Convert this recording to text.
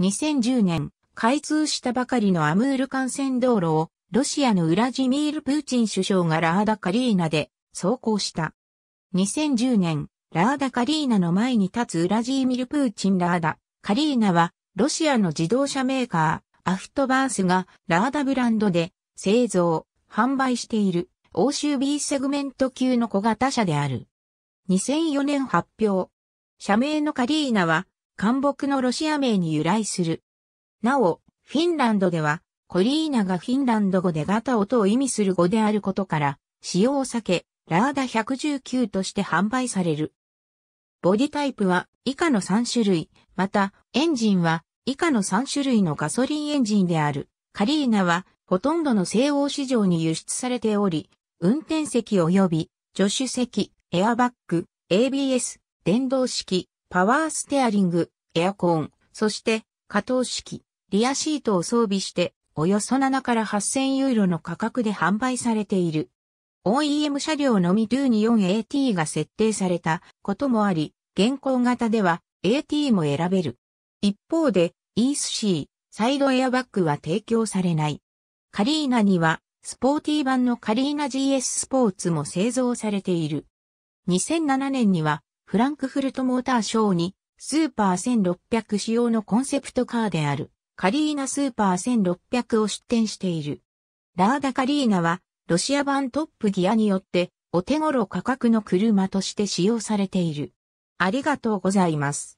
2010年、開通したばかりのアムール幹線道路を、ロシアのウラジミール・プーチン首相がラーダ・カリーナで走行した。2010年、ラーダ・カリーナの前に立つウラジーミル・プーチン・ラーダ・カリーナは、ロシアの自動車メーカー、アフトバースがラーダブランドで製造、販売している欧州 B セグメント級の小型車である。2004年発表。社名のカリーナは干木のロシア名に由来する。なお、フィンランドでは、コリーナがフィンランド語でガタ音を意味する語であることから、使用を避け、ラーダ119として販売される。ボディタイプは以下の3種類、また、エンジンは以下の3種類のガソリンエンジンである。カリーナはほとんどの西欧市場に輸出されており、運転席及び助手席、エアバッグ、ABS、電動式、パワーステアリング、エアコン、そして加藤式、リアシートを装備して、およそ7から8000ユーロの価格で販売されている。OEM 車両のみ 224AT が設定されたこともあり、現行型では AT も選べる。一方で e シ c サイドエアバッグは提供されない。カリーナにはスポーティー版のカリーナ GS スポーツも製造されている。2007年にはフランクフルトモーターショーに、スーパー1600仕様のコンセプトカーである、カリーナスーパー1600を出展している。ラーダカリーナは、ロシア版トップギアによって、お手頃価格の車として使用されている。ありがとうございます。